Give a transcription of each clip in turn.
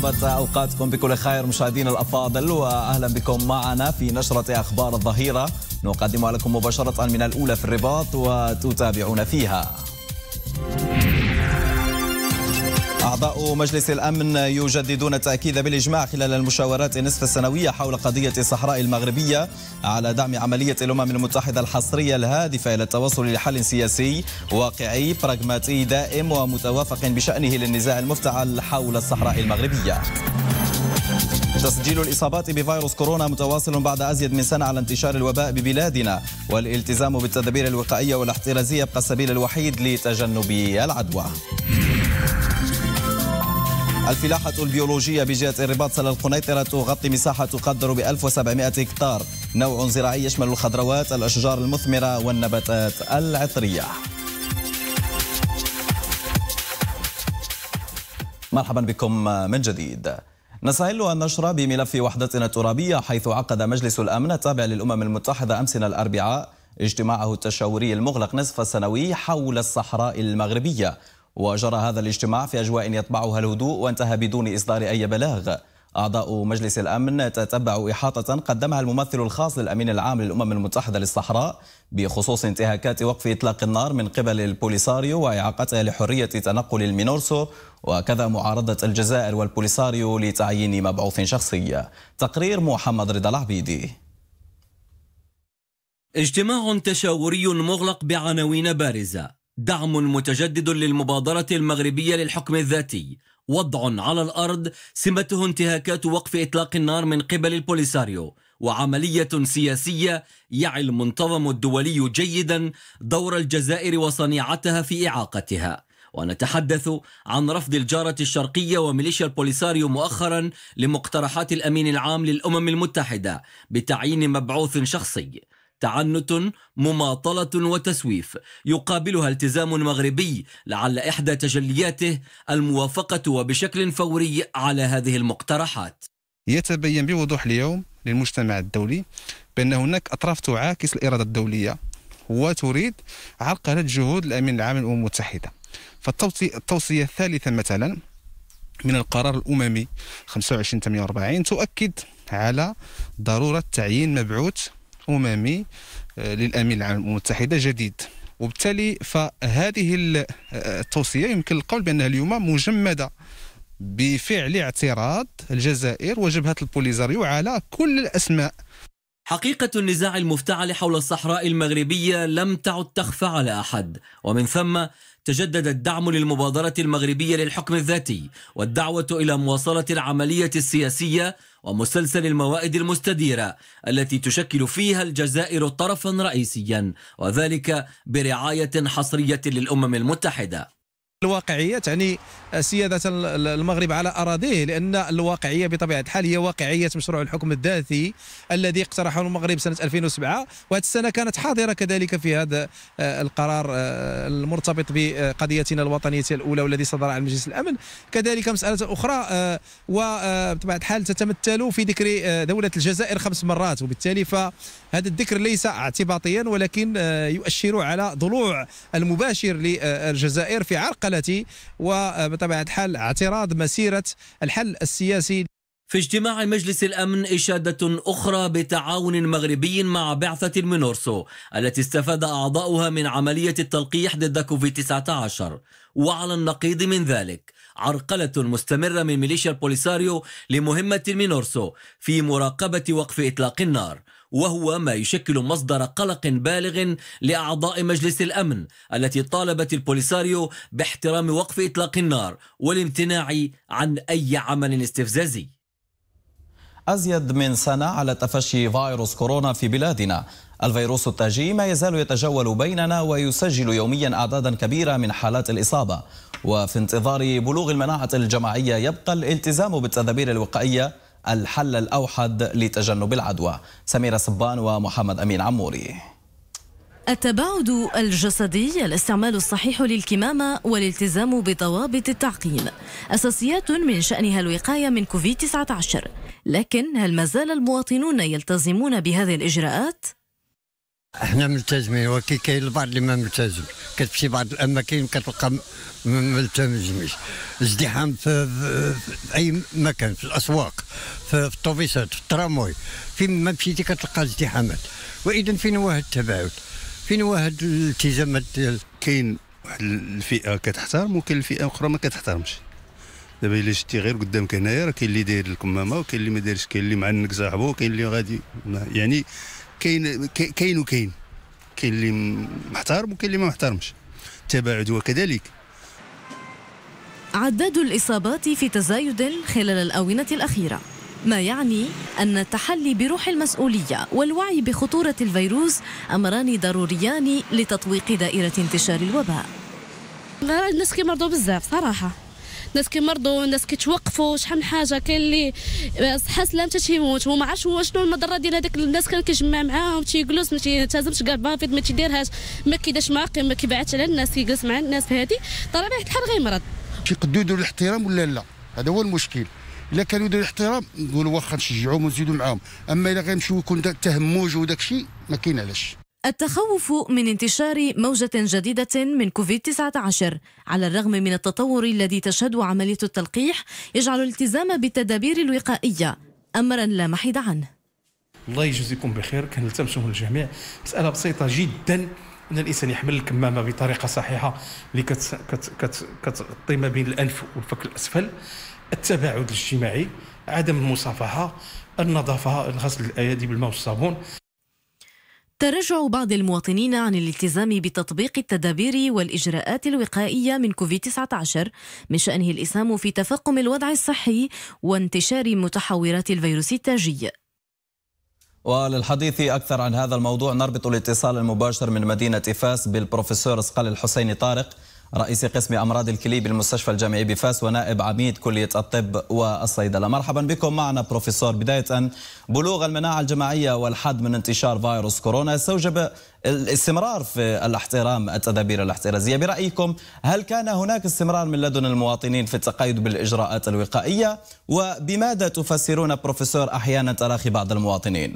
طابت أوقاتكم بكل خير مشاهدينا الأفاضل وأهلا بكم معنا في نشرة أخبار الظهيرة نقدمها لكم مباشرة من الأولى في الرباط وتتابعون فيها أعضاء مجلس الأمن يجددون التأكيد بالإجماع خلال المشاورات النصف السنوية حول قضية الصحراء المغربية على دعم عملية الأمم المتحدة الحصرية الهادفة إلى التوصل لحل سياسي واقعي براغماتي دائم ومتوافق بشأنه للنزاع المفتعل حول الصحراء المغربية. تسجيل الإصابات بفيروس كورونا متواصل بعد أزيد من سنة على انتشار الوباء ببلادنا والالتزام بالتدابير الوقائية والاحترازية يبقى السبيل الوحيد لتجنب العدوى الفلاحة البيولوجية بجهة الرباط سلا القنيطرة تغطي مساحة تقدر ب 1700 هكتار نوع زراعي يشمل الخضروات الأشجار المثمرة والنباتات العطرية مرحبا بكم من جديد نسهل النشر بملف وحدتنا الترابية حيث عقد مجلس الأمن التابع للأمم المتحدة أمسنا الأربعاء اجتماعه التشاوري المغلق نصف السنوي حول الصحراء المغربية وجرى هذا الاجتماع في أجواء يطبعها الهدوء وانتهى بدون إصدار أي بلاغ أعضاء مجلس الأمن تتبعوا إحاطة قدمها الممثل الخاص للأمين العام للأمم المتحدة للصحراء بخصوص انتهاكات وقف إطلاق النار من قبل البوليساريو وإعاقتها لحرية تنقل المينورسو وكذا معارضة الجزائر والبوليساريو لتعيين مبعوث شخصي تقرير محمد رضا العبيدي اجتماع تشاوري مغلق بعناوين بارزة دعم متجدد للمبادرة المغربية للحكم الذاتي وضع على الأرض سمته انتهاكات وقف إطلاق النار من قبل البوليساريو وعملية سياسية يعي المنتظم الدولي جيدا دور الجزائر وصنيعتها في إعاقتها ونتحدث عن رفض الجارة الشرقية وميليشيا البوليساريو مؤخرا لمقترحات الأمين العام للأمم المتحدة بتعيين مبعوث شخصي تعنت مماطلة وتسويف يقابلها التزام مغربي لعل إحدى تجلياته الموافقة وبشكل فوري على هذه المقترحات يتبين بوضوح اليوم للمجتمع الدولي بأن هناك أطراف تعاكس الإرادة الدولية وتريد عرقلة جهود الأمين العام للأمم المتحدة فالتوصية الثالثة مثلا من القرار الأممي 25 48 تؤكد على ضرورة تعيين مبعوث اممي آه، للامين العام للامم المتحده جديد وبالتالي فهذه آه، التوصيه يمكن القول بانها اليوم مجمده بفعل اعتراض الجزائر وجبهه البوليزاريو على كل الاسماء حقيقة النزاع المفتعل حول الصحراء المغربية لم تعد تخفى على أحد ومن ثم تجدد الدعم للمبادرة المغربية للحكم الذاتي والدعوة إلى مواصلة العملية السياسية ومسلسل الموائد المستديرة التي تشكل فيها الجزائر طرفا رئيسيا وذلك برعاية حصرية للأمم المتحدة الواقعيه تعني سياده المغرب على اراضيه لان الواقعيه بطبيعه الحال هي واقعيه مشروع الحكم الذاتي الذي اقترحه المغرب سنه 2007 وهذه السنه كانت حاضره كذلك في هذا آه، القرار آه، المرتبط بقضيتنا الوطنيه الاولى والذي صدر عن مجلس الامن كذلك مساله اخرى آه، وبطبيعه الحال تتمثل في ذكر دوله الجزائر خمس مرات وبالتالي فهذا الذكر ليس اعتباطيا ولكن يؤشر على ضلوع المباشر للجزائر في عرق المعتقلة وبطبيعة الحال اعتراض مسيرة الحل السياسي في اجتماع مجلس الأمن إشادة أخرى بتعاون مغربي مع بعثة المينورسو التي استفاد أعضاؤها من عملية التلقيح ضد كوفيد-19 وعلى النقيض من ذلك عرقلة مستمرة من ميليشيا البوليساريو لمهمة المينورسو في مراقبة وقف إطلاق النار وهو ما يشكل مصدر قلق بالغ لأعضاء مجلس الأمن التي طالبت البوليساريو باحترام وقف إطلاق النار والامتناع عن أي عمل استفزازي أزيد من سنة على تفشي فيروس كورونا في بلادنا الفيروس التاجي ما يزال يتجول بيننا ويسجل يوميا أعدادا كبيرة من حالات الإصابة وفي انتظار بلوغ المناعة الجماعية يبقى الالتزام بالتدابير الوقائية الحل الأوحد لتجنب العدوى سميرة صبان ومحمد أمين عموري التباعد الجسدي الاستعمال الصحيح للكمامة والالتزام بضوابط التعقيم أساسيات من شأنها الوقاية من كوفيد 19 لكن هل ما زال المواطنون يلتزمون بهذه الإجراءات؟ احنا ملتزمين يعني ولكن كاين البعض اللي ما ملتزم كتمشي بعض الاماكن كتلقى ما ملتزمش ازدحام في, في اي مكان في الاسواق في الطوبيسات في التراموي فين ما مشيتي كتلقى ازدحامات واذا فين هو هذا التباعد فين هو هذا الالتزامات ديال كاين واحد الفئه كتحترم وكاين الفئه اخرى ما كتحترمش دابا الا شتي غير قدامك هنايا راه كاين اللي داير الكمامه وكاين اللي ما دايرش كاين اللي معنك صاحبه وكاين اللي غادي يعني كاين كاين وكاين كاين اللي محترم وكاين اللي ما محترمش التباعد وكذلك عداد الإصابات في تزايد خلال الآونة الأخيرة ما يعني أن التحلي بروح المسؤولية والوعي بخطورة الفيروس أمران ضروريان لتطويق دائرة انتشار الوباء الناس كيمرضوا بزاف صراحة الناس كيمرضوا الناس كيتوقفوا شحال من حاجه كاين اللي صحه سلامته تيموت وما عرفش هو شنو المضره ديال هذاك الناس كان كيجمع معاهم تيجلس ما تيلتزمش كاع بافيت ما تيديرهاش ما كيداش معاقي ما كيبعتش على الناس كيجلس مع الناس هذه طبيعه الحال غيمرض كيقدو يديروا الاحترام ولا لا هذا هو المشكل الا كانوا يديروا الاحترام نقولوا واخا نشجعوهم ونزيدوا معاهم اما الا غيمشيو يكون التهمج وداك الشيء ما كاين علاش التخوف من انتشار موجة جديدة من كوفيد-19 على الرغم من التطور الذي تشهد عملية التلقيح يجعل الالتزام بالتدابير الوقائية أمرا لا محيد عنه الله يجزيكم بخير كنلتمسوا من الجميع مسألة بسيطة جدا ان الانسان يحمل الكمامه بطريقه صحيحه اللي كت كت كت كتغطي ما بين الانف والفك الاسفل التباعد الاجتماعي عدم المصافحه النظافه الغسل الايادي بالماء والصابون تراجع بعض المواطنين عن الالتزام بتطبيق التدابير والإجراءات الوقائية من كوفيد-19 من شأنه الإسهام في تفاقم الوضع الصحي وانتشار متحورات الفيروس التاجي وللحديث أكثر عن هذا الموضوع نربط الاتصال المباشر من مدينة فاس بالبروفيسور اسقال الحسيني طارق رئيس قسم أمراض الكلي بالمستشفى الجامعي بفاس ونائب عميد كلية الطب والصيدلة مرحبا بكم معنا بروفيسور بداية بلوغ المناعة الجماعية والحد من انتشار فيروس كورونا استوجب الاستمرار في الاحترام التدابير الاحترازية برأيكم هل كان هناك استمرار من لدن المواطنين في التقيد بالإجراءات الوقائية وبماذا تفسرون بروفيسور أحيانا تراخي بعض المواطنين؟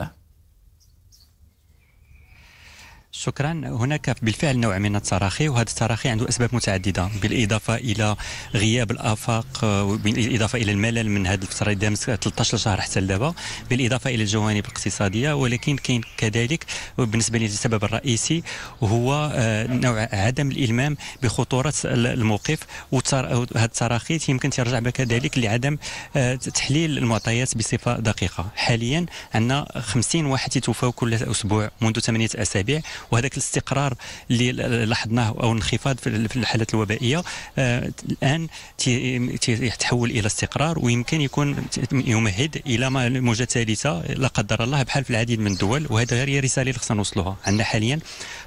شكرا هناك بالفعل نوع من التراخي وهذا التراخي عنده اسباب متعدده بالاضافه الى غياب الافاق بالاضافه الى الملل من هذه الفتره دام 13 شهر حتى دابا بالاضافه الى الجوانب الاقتصاديه ولكن كاين كذلك بالنسبه لي السبب الرئيسي هو آه، نوع عدم الالمام بخطوره الموقف وهذا التراخي يمكن ترجع كذلك لعدم آه، تحليل المعطيات بصفه دقيقه حاليا عندنا 50 واحد يتوفاو كل اسبوع منذ 8 اسابيع وهذاك الاستقرار اللي لاحظناه او الانخفاض في الحالات الوبائيه آه، الان تحول الى استقرار ويمكن يكون يمهد الى موجه ثالثه لا قدر الله بحال في العديد من الدول وهذا غير هي اللي خصنا نوصلوها عندنا حاليا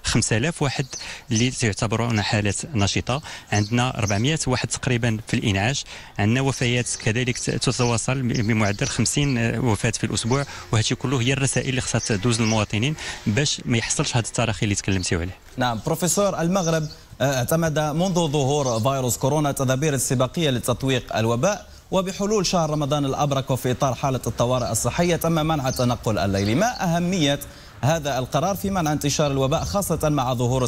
5000 واحد اللي تعتبرون حالات نشطه عندنا 400 واحد تقريبا في الانعاش عندنا وفيات كذلك تتواصل بمعدل 50 آه، وفاه في الاسبوع وهذا كله هي الرسائل اللي خصها تدوز للمواطنين باش ما يحصلش هذا الصراخي اللي تكلمتيو عليه نعم بروفيسور المغرب آه، اعتمد منذ ظهور فيروس كورونا تدابير السباقية لتطويق الوباء وبحلول شهر رمضان الأبرك وفي إطار حالة الطوارئ الصحية تم منع التنقل الليلي ما أهمية هذا القرار في منع انتشار الوباء خاصة مع ظهور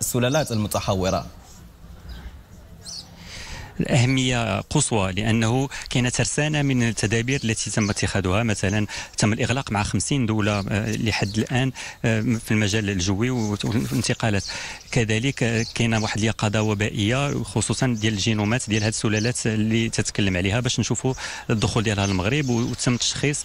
السلالات المتحورة اهميه قصوى لانه كاين ترسانه من التدابير التي تم اتخاذها مثلا تم الاغلاق مع 50 دوله آه، لحد الان آه، في المجال الجوي والانتقالات كذلك آه، كاين واحد اليقظه وبائيه خصوصا ديال الجينومات ديال هذه السلالات اللي تتكلم عليها باش نشوفوا الدخول ديالها للمغرب وتم تشخيص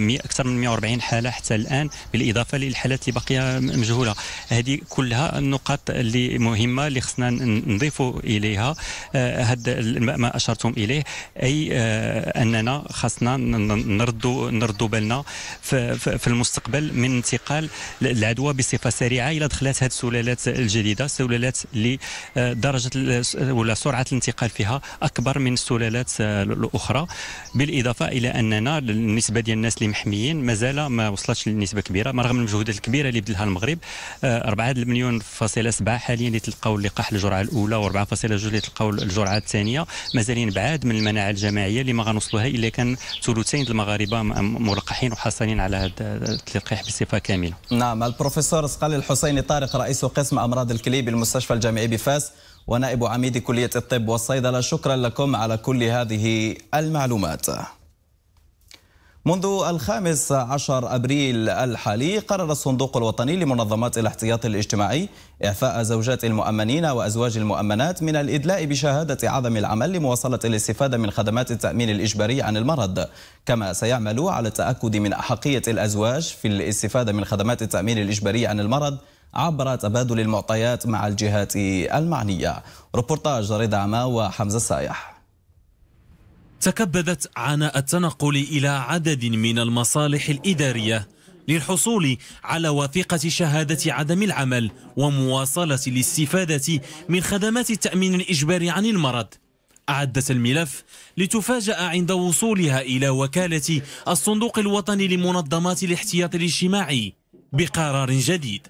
اكثر من 140 حاله حتى الان بالاضافه للحالات اللي باقيه مجهوله هذه كلها النقاط اللي مهمه اللي خصنا نضيفوا اليها هاد ما اشرتم اليه اي آه، اننا خاصنا نردوا نردوا بالنا في المستقبل من انتقال العدوى بصفه سريعه الى دخلت هذه السلالات الجديده سلالات اللي آه، درجه ولا سرعه الانتقال فيها اكبر من السلالات آه، الاخرى بالاضافه الى اننا النسبه ديال الناس اللي محميين مازال ما وصلتش لنسبه كبيره رغم المجهودات الكبيره اللي بذلها المغرب 4 مليون فاصله 7 حاليا اللي تلقاو اللقاح الجرعه الاولى و4.2 اللي تلقاو الجرعه الثانيه مازالين بعاد من المناعه الجماعيه اللي ما غنوصلوها الا كان ثلثين المغاربه ملقحين وحاصلين على هذا التلقيح بصفه كامله. نعم البروفيسور سقال الحسيني طارق رئيس قسم امراض الكلي بالمستشفى الجامعي بفاس ونائب عميد كليه الطب والصيدله شكرا لكم على كل هذه المعلومات. منذ الخامس عشر أبريل الحالي قرر الصندوق الوطني لمنظمات الاحتياط الاجتماعي إعفاء زوجات المؤمنين وأزواج المؤمنات من الإدلاء بشهادة عدم العمل لمواصلة الاستفادة من خدمات التأمين الإجباري عن المرض كما سيعمل على التأكد من أحقية الأزواج في الاستفادة من خدمات التأمين الإجباري عن المرض عبر تبادل المعطيات مع الجهات المعنية ربورتاج رضا عما وحمزة السائح تكبدت عناء التنقل إلى عدد من المصالح الإدارية للحصول على وثيقة شهادة عدم العمل ومواصلة الاستفادة من خدمات التأمين الإجباري عن المرض أعدت الملف لتفاجأ عند وصولها إلى وكالة الصندوق الوطني لمنظمات الاحتياط الاجتماعي بقرار جديد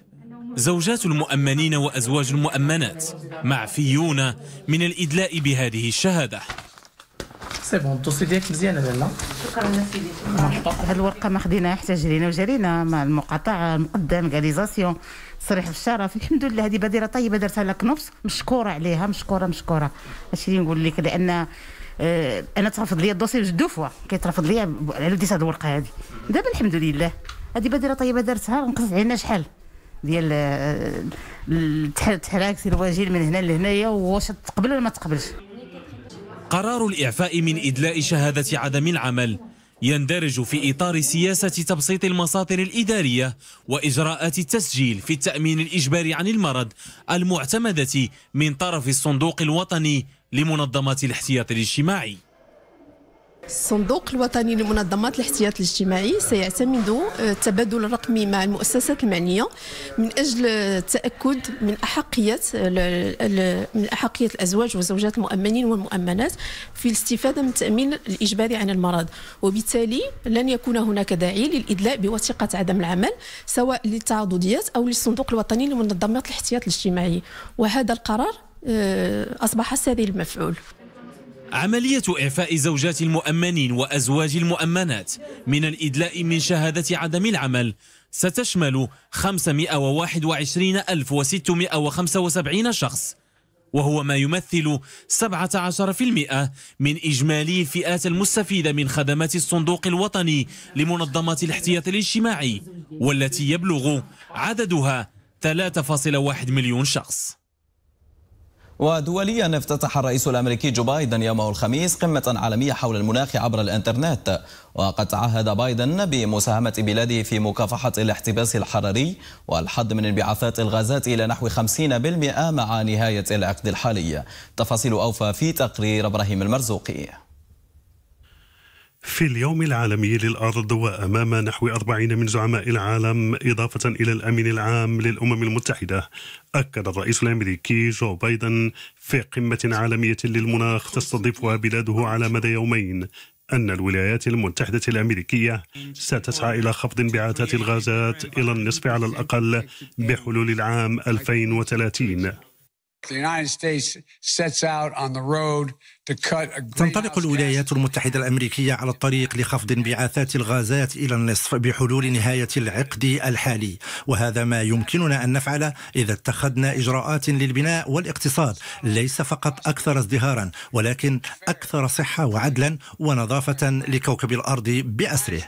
زوجات المؤمنين وأزواج المؤمنات معفيون من الإدلاء بهذه الشهادة سي بون الدوسي ديالك مزيان لالا شكرا سيدي هاد الورقه ما خديناها حتى جرينا وجرينا مع المقاطعه المقدم كاليزاسيون تصريح في الشرف الحمد لله هذه بادره طيبه درتها لك نفس مشكوره عليها مشكوره مشكوره هادشي اللي نقول لك لان آه، انا ترفض لي الدوسي جوج دو فوا كيترفض لي على ديت هاد الورقه هذه دابا الحمد لله هذه بادره طيبه درتها نقص علينا شحال ديال آه، سير الواجين من هنا لهنايا واش تقبل ولا ما تقبلش قرار الإعفاء من إدلاء شهادة عدم العمل يندرج في إطار سياسة تبسيط المساطر الإدارية وإجراءات التسجيل في التأمين الإجباري عن المرض المعتمدة من طرف الصندوق الوطني لمنظمات الاحتياط الاجتماعي الصندوق الوطني لمنظمات الاحتياط الاجتماعي سيعتمد التبادل آه، الرقمي مع المؤسسات المعنيه من اجل التاكد من احقيه آه، من احقيه الازواج وزوجات المؤمنين والمؤمنات في الاستفاده من التامين الاجباري عن المرض وبالتالي لن يكون هناك داعي للادلاء بوثيقه عدم العمل سواء للتعاضديات او للصندوق الوطني لمنظمات الاحتياط الاجتماعي وهذا القرار آه، اصبح سري المفعول عملية إعفاء زوجات المؤمنين وأزواج المؤمنات من الإدلاء من شهادة عدم العمل ستشمل 521675 شخص وهو ما يمثل 17% من إجمالي الفئات المستفيدة من خدمات الصندوق الوطني لمنظمة الاحتياط الاجتماعي والتي يبلغ عددها 3.1 مليون شخص ودوليا افتتح الرئيس الامريكي جو بايدن يوم الخميس قمه عالميه حول المناخ عبر الانترنت وقد تعهد بايدن بمساهمه بلاده في مكافحه الاحتباس الحراري والحد من انبعاثات الغازات الى نحو 50% مع نهايه العقد الحالي تفاصيل اوفى في تقرير ابراهيم المرزوقي في اليوم العالمي للأرض وأمام نحو 40 من زعماء العالم إضافة إلى الأمين العام للأمم المتحدة أكد الرئيس الأمريكي جو بايدن في قمة عالمية للمناخ تستضيفها بلاده على مدى يومين أن الولايات المتحدة الأمريكية ستسعى إلى خفض انبعاثات الغازات إلى النصف على الأقل بحلول العام 2030. The United States sets out on the road تنطلق الولايات المتحدة الأمريكية على الطريق لخفض انبعاثات الغازات إلى النصف بحلول نهاية العقد الحالي وهذا ما يمكننا أن نفعله إذا اتخذنا إجراءات للبناء والاقتصاد ليس فقط أكثر ازدهارا ولكن أكثر صحة وعدلا ونظافة لكوكب الأرض بأسره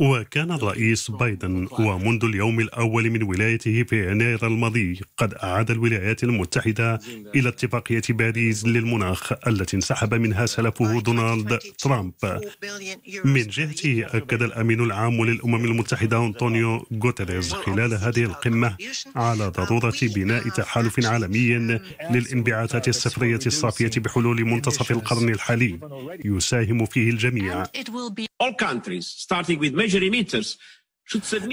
وكان الرئيس بايدن ومنذ اليوم الأول من ولايته في يناير الماضي قد أعاد الولايات المتحدة إلى اتفاقية باريس للمناخ التي انسحب منها سلفه دونالد ترامب من جهته أكد الأمين العام للأمم المتحدة أنطونيو غوتيريز خلال هذه القمة على ضرورة بناء تحالف عالمي للانبعاثات الصفرية الصافية بحلول منتصف القرن الحالي يساهم فيه الجميع.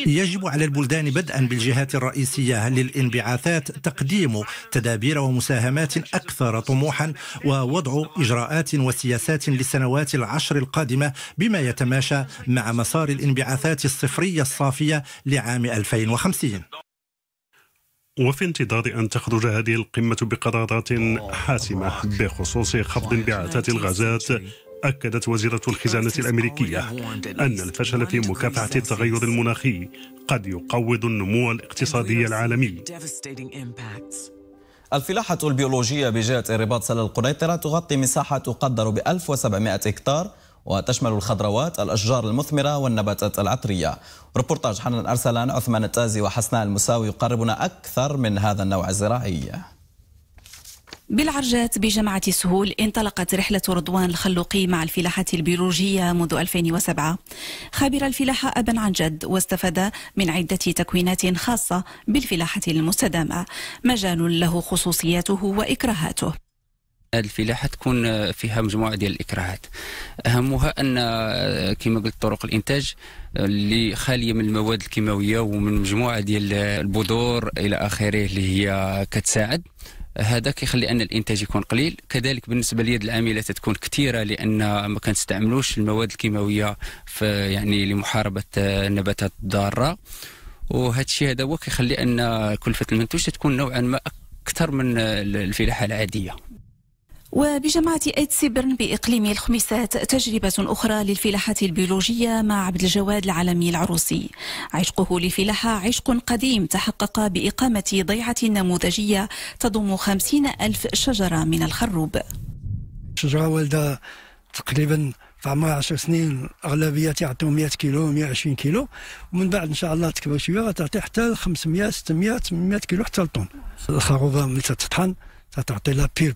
يجب على البلدان بدءا بالجهات الرئيسية للانبعاثات تقديم تدابير ومساهمات أكثر طموحا ووضع إجراءات وسياسات للسنوات العشر القادمة بما يتماشى مع مسار الانبعاثات الصفرية الصافية لعام 2050 وفي انتظار أن تخرج هذه القمة بقرارات حاسمة بخصوص خفض انبعاثات الغازات أكدت وزيرة الخزانة الأمريكية أن الفشل في مكافحة التغير المناخي قد يقوض النمو الاقتصادي العالمي الفلاحة البيولوجية بجهة الرباط سلا القنيطرة تغطي مساحة تقدر ب 1700 هكتار وتشمل الخضروات الأشجار المثمرة والنباتات العطرية ربورتاج حنان أرسلان عثمان التازي وحسناء المساوي يقربنا أكثر من هذا النوع الزراعي بالعرجات بجامعة سهول انطلقت رحلة رضوان الخلوقي مع الفلاحة البيولوجية منذ 2007 خبر الفلاحة أبا عن جد واستفاد من عدة تكوينات خاصة بالفلاحة المستدامة مجال له خصوصياته وإكراهاته الفلاحة تكون فيها مجموعة ديال الإكراهات أهمها أن كما قلت طرق الإنتاج اللي خاليه من المواد الكيماويه ومن مجموعه ديال البذور الى اخره اللي هي كتساعد هذا كيخلي ان الانتاج يكون قليل كذلك بالنسبه لليد العامله تتكون كثيره لان ما كنستعملوش المواد الكيماويه في يعني لمحاربه النباتات آه، الضاره وهذا الشيء هذا هو كيخلي ان كلفه المنتوج تكون نوعا ما اكثر من آه، الفلاحه العاديه وبجامعة ايد بإقليم الخميسات تجربة أخرى للفلاحة البيولوجية مع عبد الجواد العالمي العروسي عشقه للفلاحة عشق قديم تحقق بإقامة ضيعة نموذجية تضم خمسين ألف شجرة من الخروب شجرة والدة تقريبا في عمرها 10 سنين الاغلبيه تعطيه 100 كيلو 120 كيلو ومن بعد ان شاء الله تكبر شويه غتعطي حتى 500 600 800 كيلو حتى الطن الخروبه ملي تطحن تعطي لها بيرب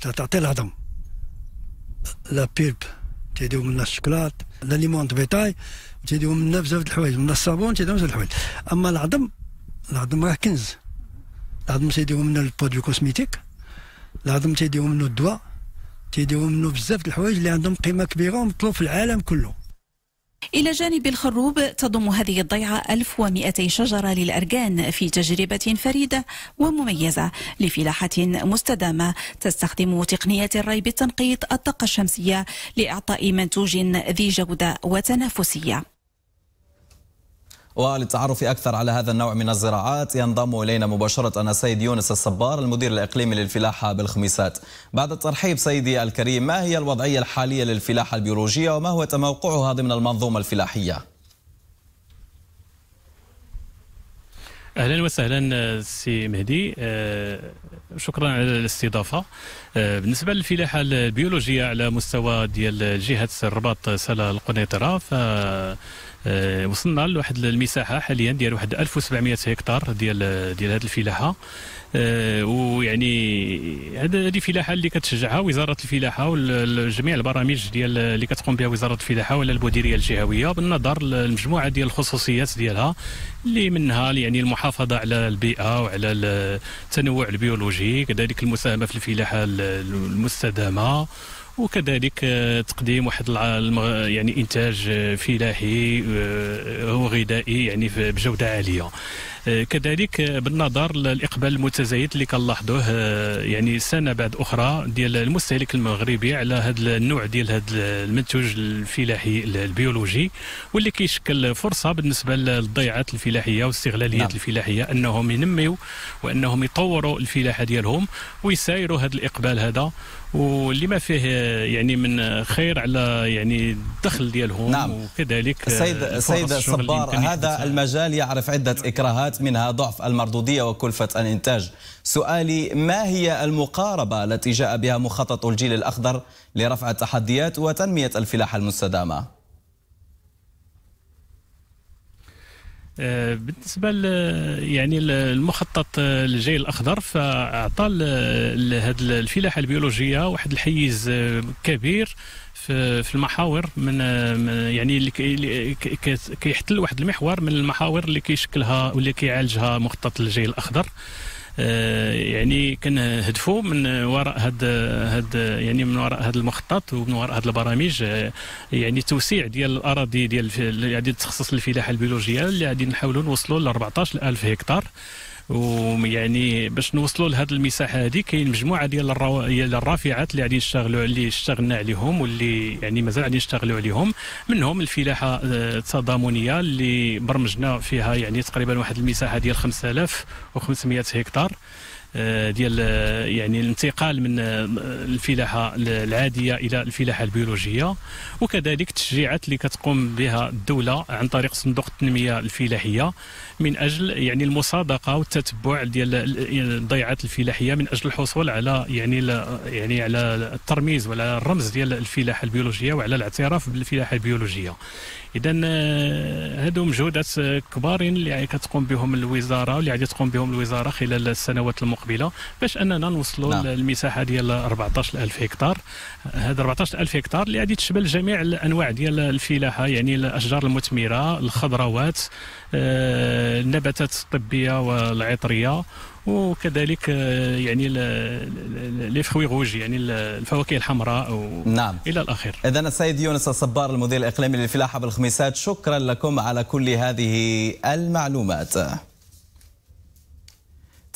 تعطي الهضم لا بيب تيديو منا الشكلاط لا ليمون بيطاي تيديو منا بزاف د الحوايج منا الصابون تيديو بزاف الحوايج اما العظم العظم راه كنز العظم تيديو منا البرودوي كوسميتيك العظم تيديو منه الدواء تيديو منه بزاف د الحوايج اللي عندهم قيمه كبيره ومطلوب في العالم كله إلى جانب الخروب تضم هذه الضيعة 1200 شجرة للأرجان في تجربة فريدة ومميزة لفلاحة مستدامة تستخدم تقنية الري بالتنقيط الطاقة الشمسية لإعطاء منتوج ذي جودة وتنافسية وللتعرف أكثر على هذا النوع من الزراعات ينضم إلينا مباشرة السيد يونس الصبار المدير الإقليمي للفلاحة بالخميسات بعد الترحيب سيدي الكريم ما هي الوضعية الحالية للفلاحة البيولوجية وما هو تموقعها ضمن المنظومة الفلاحية؟ اهلا وسهلا سي مهدي آه، شكرا على الاستضافه آه، بالنسبه للفلاحه البيولوجيه على مستوى ديال جهه الرباط سلا القنيطره ف آه، وصلنا لواحد المساحه حاليا ديال واحد 1700 هكتار ديال ديال هذه الفلاحه آه، ويعني هذه الفلاحه اللي كتشجعها وزاره الفلاحه وجميع البرامج ديال اللي كتقوم بها وزاره الفلاحه ولا المديريه الجهويه بالنظر للمجموعه ديال الخصوصيات ديالها اللي منها يعني المحافظه على البيئه وعلى التنوع البيولوجي كذلك المساهمه في الفلاحه المستدامه وكذلك آه، تقديم واحد يعني انتاج آه، فلاحي وغذائي آه، يعني بجوده عاليه كذلك بالنظر للاقبال المتزايد اللي كنلاحظوه آه، يعني سنه بعد اخرى ديال المستهلك المغربي على هذا النوع ديال هذا المنتوج الفلاحي البيولوجي واللي كيشكل فرصه بالنسبه للضيعات الفلاحيه والاستغلاليات نعم. الفلاحيه انهم ينميوا وانهم يطوروا الفلاحه ديالهم ويسايروا هذا الاقبال هذا واللي ما فيه يعني من خير على يعني الدخل ديالهم نعم. وكذلك السيد السيد الصبار هذا المجال يعرف عده نعم. اكراهات منها ضعف المردوديه وكلفه الانتاج سؤالي ما هي المقاربه التي جاء بها مخطط الجيل الاخضر لرفع التحديات وتنميه الفلاحه المستدامه آه، بالنسبه يعني المخطط الجاي آه، الاخضر فاعطى لهذه الفلاحه البيولوجيه واحد الحيز آه، كبير في المحاور من يعني اللي كيحتل واحد المحور من المحاور اللي كيشكلها واللي كيعالجها مخطط الجيل الاخضر آه، يعني كنهدفوا من وراء هاد هاد يعني من وراء هاد المخطط ومن وراء هاد البرامج آه، يعني توسيع ديال الاراضي ديال اللي يعني غادي تخصص الفلاحه البيولوجيه اللي غادي نحاولوا نوصلوا ل 14000 هكتار ويعني باش نوصلوا لهذه المساحه هذه كاين مجموعه ديال ديال الرافعات اللي غادي نشتغلوا اللي اشتغلنا عليهم واللي يعني مازال غادي نشتغلوا عليهم منهم الفلاحه آه، التضامنيه اللي برمجنا فيها يعني تقريبا واحد المساحه ديال 5500 هكتار آه، ديال آه، يعني الانتقال من الفلاحه العاديه الى الفلاحه البيولوجيه وكذلك التشجيعات اللي كتقوم بها الدوله عن طريق صندوق التنميه الفلاحيه من اجل يعني المصادقه والتتبع ديال الضيعات الفلاحيه من اجل الحصول على يعني يعني على الترميز وعلى الرمز ديال الفلاحه البيولوجيه وعلى الاعتراف بالفلاحه البيولوجيه اذا آه، هادو مجهودات كبارين اللي كتقوم بهم الوزاره واللي غادي تقوم بهم الوزاره خلال السنوات المقبله باش اننا نوصلوا نعم. للمساحه ديال 14000 هكتار هذا 14000 هكتار اللي غادي تشمل جميع الانواع ديال الفلاحه يعني الاشجار المثمره الخضروات آه النباتات الطبيه والعطريه وكذلك آه، يعني لي فخوي غوج يعني الفواكه الحمراء و... نعم الى الاخير اذا السيد يونس الصبار المدير الاقليمي للفلاحه بالخميسات شكرا لكم على كل هذه المعلومات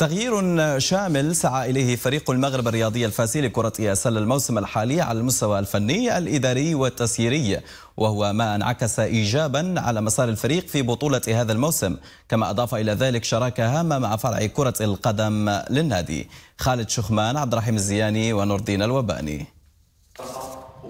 تغيير شامل سعى إليه فريق المغرب الرياضي الفاسي لكرة السلة الموسم الحالي على المستوى الفني الإداري والتسييري وهو ما انعكس إيجابا على مسار الفريق في بطولة هذا الموسم كما أضاف إلى ذلك شراكة هامة مع فرع كرة القدم للنادي خالد شخمان عبد الرحيم الزياني ونور الدين الوباني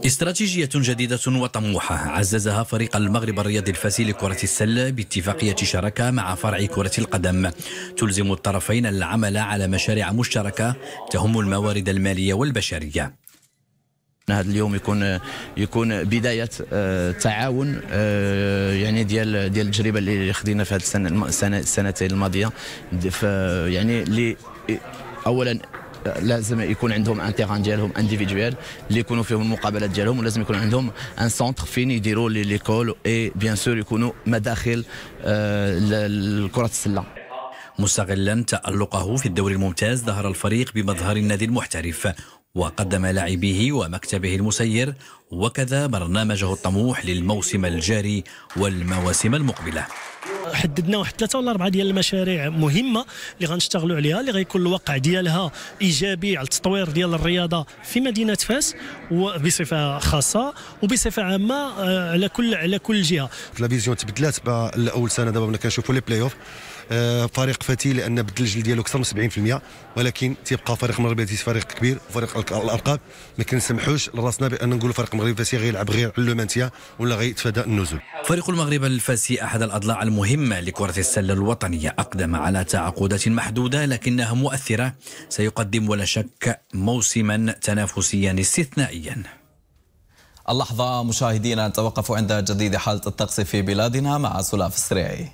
استراتيجية جديدة وطموحة عززها فريق المغرب الرياضي الفاسي لكرة السلة باتفاقية شراكة مع فرع كرة القدم تلزم الطرفين العمل على مشاريع مشتركة تهم الموارد المالية والبشرية هذا اليوم يكون يكون بدايه آه، تعاون آه، يعني ديال ديال التجربه اللي خدينا في هذه السنه السنتين الماضيه يعني اللي اولا لازم يكون عندهم ان تيران ديالهم انديفيدويال اللي يكونوا فيهم المقابلات ديالهم ولازم يكون عندهم ان سونتر فين يديروا لي ليكول اي بيان سور يكونوا مداخل آه، كره السله مستغلا تألقه في الدوري الممتاز ظهر الفريق بمظهر النادي المحترف وقدم لاعبيه ومكتبه المسير وكذا برنامجه الطموح للموسم الجاري والمواسم المقبله حددنا واحد ثلاثه ولا اربعه ديال المشاريع مهمه اللي غنشتغلوا عليها اللي غيكون الواقع ديالها ايجابي على التطوير ديال الرياضه في مدينه فاس وبصفه خاصه وبصفه عامه آه، على كل على كل جهه فيزيون تبدلات بالاول سنه دابا كنشوفوا لي بلاي اوف آه، فريق فتي لان بدل الجلد ديالو اكثر من 70% ولكن تيبقى فريق المغرب فريق كبير وفريق الالقاب ما كنسمحوش لراسنا بان نقول فريق المغرب الفاسي غيلعب غير على لومانتيا ولا غيتفادى النزول فريق المغرب الفاسي احد الاضلاع المهمه لكره السله الوطنيه اقدم على تعاقدات محدوده لكنها مؤثره سيقدم ولا شك موسما تنافسيا استثنائيا اللحظة مشاهدينا نتوقف عند جديد حالة الطقس في بلادنا مع سلاف السريعي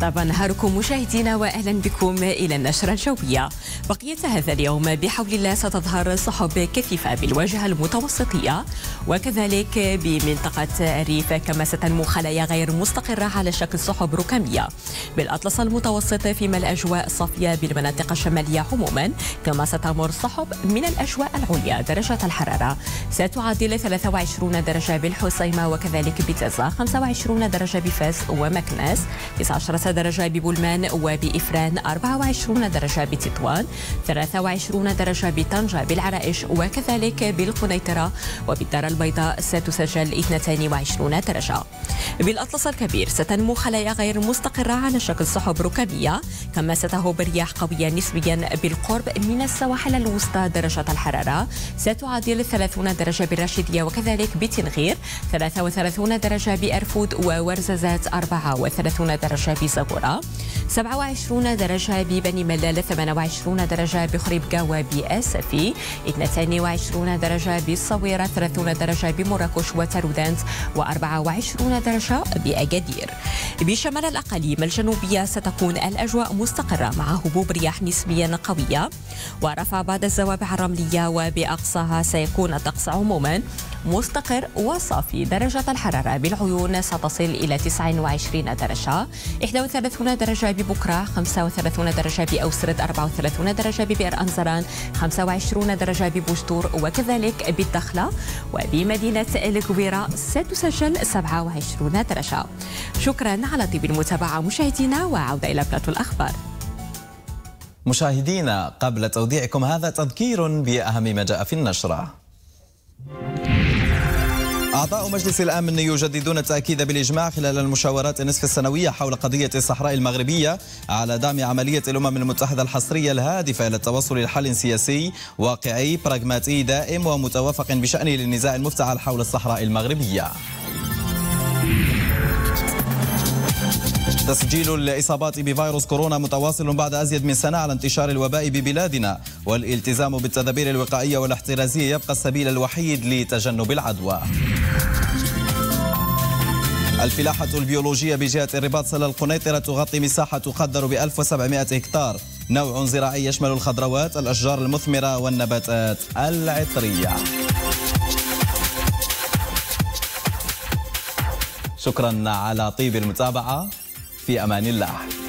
طاب نهاركم مشاهدينا واهلا بكم الى النشره الجويه بقيه هذا اليوم بحول الله ستظهر سحب كثيفه بالواجهه المتوسطيه وكذلك بمنطقه الريف كما ستنمو خلايا غير مستقره على شكل سحب ركاميه بالاطلس المتوسط فيما الاجواء صافيه بالمناطق الشماليه عموما كما ستمر سحب من الاجواء العليا درجه الحراره ستعادل 23 درجه بالحصيمه وكذلك بتزا 25 درجه بفاس ومكناس 19 خمسة درجة ببولمان وبإفران 24 درجة بتطوان 23 درجة بطنجة بالعرائش وكذلك بالقنيطرة وبالدار البيضاء ستسجل 22 درجة بالأطلس الكبير ستنمو خلايا غير مستقرة على شكل سحب ركبية كما ستهب رياح قوية نسبيا بالقرب من السواحل الوسطى درجة الحرارة ستعادل 30 درجة بالراشدية وكذلك بتنغير 33 درجة بأرفود وورززات 34 درجة بس الزاغورة 27 درجة ببني ملال 28 درجة بخريبكا وبأسفي بأسفي 22 درجة بالصويرة 30 درجة بمراكش وترودانت و24 درجة بأكادير بشمال الأقاليم الجنوبية ستكون الأجواء مستقرة مع هبوب رياح نسبيا قوية ورفع بعض الزوابع الرملية وبأقصاها سيكون الطقس عموما مستقر وصافي درجة الحرارة بالعيون ستصل إلى 29 درجة 31 درجة ببكرة 35 درجة بأوسرد 34 درجة ببئر أنزران 25 درجة ببوشتور وكذلك بالدخلة وبمدينة الكويرة ستسجل 27 درجة شكرا على طيب المتابعة مشاهدينا وعودة إلى بلاتو الأخبار مشاهدينا قبل توديعكم هذا تذكير بأهم ما جاء في النشرة أعضاء مجلس الأمن يجددون التأكيد بالإجماع خلال المشاورات النصف السنوية حول قضية الصحراء المغربية على دعم عملية الأمم المتحدة الحصرية الهادفة إلى التوصل لحل سياسي واقعي براغماتي دائم ومتوافق بشأنه للنزاع المفتعل حول الصحراء المغربية. تسجيل الإصابات بفيروس كورونا متواصل بعد أزيد من سنة على انتشار الوباء ببلادنا والالتزام بالتدابير الوقائية والاحترازية يبقى السبيل الوحيد لتجنب العدوى الفلاحة البيولوجية بجهة الرباط سلا القنيطرة تغطي مساحة تقدر ب 1700 هكتار نوع زراعي يشمل الخضروات الأشجار المثمرة والنباتات العطرية شكرا على طيب المتابعة في أمان الله